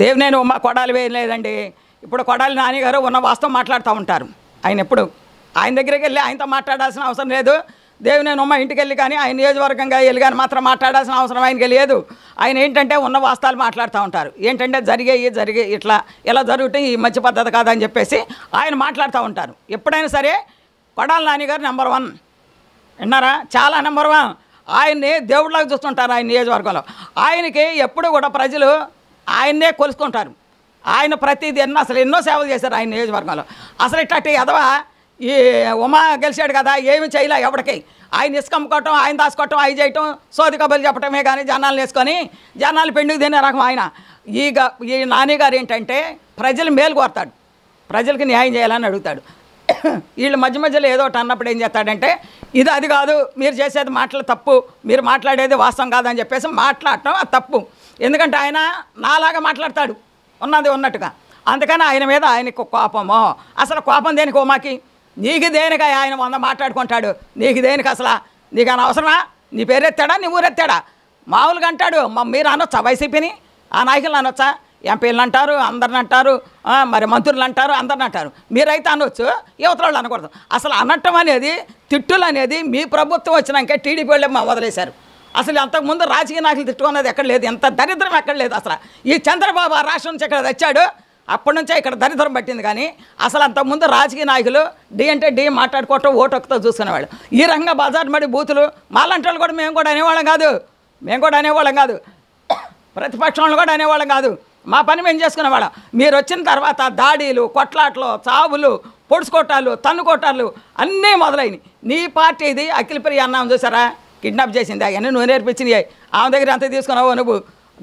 నేను ఉమ్మ కొడాలి వేయలేదండి ఇప్పుడు కొడాలి నానిగారు ఉన్న వాస్తవం మాట్లాడుతూ ఉంటారు ఆయన ఎప్పుడు ఆయన దగ్గరికి వెళ్ళి ఆయనతో మాట్లాడాల్సిన అవసరం లేదు నేను ఉమ్మ ఇంటికి వెళ్ళి కానీ ఆయన నియోజకవర్గంగా వెళ్ళి కానీ మాత్రం మాట్లాడాల్సిన అవసరం ఆయనకి లేదు ఆయన ఏంటంటే ఉన్న వాస్తవాలు మాట్లాడుతూ ఉంటారు ఏంటంటే జరిగేవి జరిగే ఇట్లా ఇలా జరుగుతాయి ఈ మంచి పద్ధతి కాదని చెప్పేసి ఆయన మాట్లాడుతూ ఉంటారు ఎప్పుడైనా సరే కొడాలి నానిగారు నెంబర్ వన్ విన్నారా చాలా నెంబర్ వన్ ఆయన్ని దేవుడిలాగా చూస్తుంటారు ఆయన నియోజకవర్గంలో ఆయనకి ఎప్పుడు కూడా ప్రజలు ఆయన్నే కొలుసుకుంటారు ఆయన ప్రతిదీ ఎన్నో అసలు ఎన్నో సేవలు చేశారు ఆయన నియోజకవర్గంలో అసలు ఇట్లాంటి ఎదవా ఈ ఉమా గెలిచాడు కదా ఏమి చేయలే ఎవడికి ఆయన ఇసుకమ్ముకోవటం ఆయన దాచుకోవటం అవి చేయటం సోది కబుర్లు చెప్పటమే కానీ జనాలు వేసుకొని జనాలు పెండుకు తినే రకం ఆయన ఈ ఈ నానిగారు ఏంటంటే ప్రజలు మేలు కోరతాడు ప్రజలకి న్యాయం చేయాలని అడుగుతాడు వీళ్ళు మధ్య మధ్యలో ఏదో ఒకటి అన్నప్పుడు ఏం చేస్తాడంటే ఇది అది కాదు మీరు చేసేది మాటలు తప్పు మీరు మాట్లాడేది వాస్తవం కాదని చెప్పేసి మాట్లాడటం అది తప్పు ఎందుకంటే ఆయన నాలాగా మాట్లాడతాడు ఉన్నది ఉన్నట్టుగా అందుకని ఆయన మీద ఆయనకు కోపమో అసలు కోపం దేనికి ఓమాకి నీకు దేనికి ఆయన వంద మాట్లాడుకుంటాడు నీకు దేనికి అసలు నీకు ఆయన అవసరమా నీ ఎత్తాడా నీ ఊరెత్తాడా మామూలుగా అంటాడు మీరు అనొచ్చా వైసీపీని ఆ నాయకులను అనొచ్చా ఎంపీలను అంటారు అందరిని అంటారు మరి మంత్రులు అంటారు అందరిని అంటారు మీరైతే అనవచ్చు యువతరాళ్ళు అనకూడదు అసలు అనటం అనేది తిట్టులు అనేది మీ ప్రభుత్వం వచ్చినాక టీడీపీ వాళ్ళే వదిలేశారు అసలు అంతకుముందు రాజకీయ నాయకులు తిట్టుకున్నది ఎక్కడ లేదు ఎంత దరిద్రం ఎక్కడ లేదు అసలు ఈ చంద్రబాబు ఆ రాష్ట్రం నుంచి ఇక్కడ వచ్చాడు అప్పటి నుంచే ఇక్కడ దరిద్రం పట్టింది కానీ అసలు అంతకుముందు రాజకీయ నాయకులు డి అంటే డి మాట్లాడుకోవటం ఓటొక్కతో చూసుకునేవాళ్ళు ఈ రకంగా బజార్ మడి బూతులు మాలాంటి వాళ్ళు కూడా మేము కూడా అనేవాళ్ళం కాదు మేము కూడా అనేవాళ్ళం కాదు ప్రతిపక్షంలో కూడా అనేవాళ్ళం కాదు మా పని మేము చేసుకునేవాళ్ళం మీరు వచ్చిన తర్వాత దాడీలు కొట్లాట్లు చావులు పొడుచుకోటాలు తన్నుకోటాలు అన్నీ మొదలైనవి నీ పార్టీ ఇది ప్రియ అన్నాం చూసారా కిడ్నాప్ చేసింది అవన్నీ నువ్వు నేర్పించినాయి ఆమె దగ్గర అంత తీసుకున్నావు నువ్వు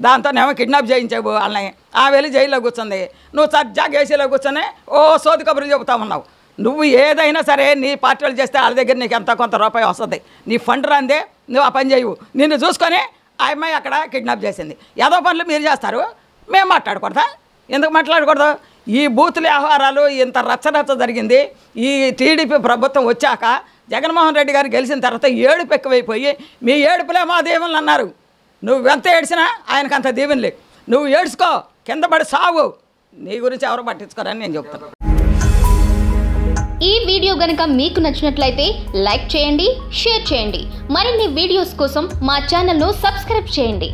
దాంతో నేమో కిడ్నాప్ చేయించావు వాళ్ళని ఆ వెళ్ళి జైల్లో కూర్చుంది నువ్వు సజ్జాగా ఏసీలో కూర్చొని ఓ సోది కబుర్లు చెబుతా ఉన్నావు నువ్వు ఏదైనా సరే నీ పార్టీ వాళ్ళు చేస్తే వాళ్ళ దగ్గర నీకు ఎంత కొంత రూపాయి వస్తుంది నీ ఫండ్ రాందే నువ్వు ఆ పని చేయవు నిన్ను చూసుకొని ఆ అమ్మాయి అక్కడ కిడ్నాప్ చేసింది ఏదో పనులు మీరు చేస్తారు మేము మాట్లాడకూడదా ఎందుకు మాట్లాడకూడదు ఈ బూతుల వ్యవహారాలు ఇంత రచ్చరచ్చ జరిగింది ఈ టీడీపీ ప్రభుత్వం వచ్చాక జగన్మోహన్ రెడ్డి గారు గెలిచిన తర్వాత ఏడుపు ఎక్కువైపోయి మీ ఏడుపులే మా దీవెనలు అన్నారు నువ్వెంత ఏడ్చినా ఆయనకు అంత దీవెనలు నువ్వు ఏడ్చుకో కింద పడి సావు నీ గురించి ఎవరు పట్టించుకోరని నేను చెప్తాను ఈ వీడియో గనుక మీకు నచ్చినట్లయితే లైక్ చేయండి షేర్ చేయండి మరిన్ని వీడియోస్ కోసం మా ఛానల్ను సబ్స్క్రైబ్ చేయండి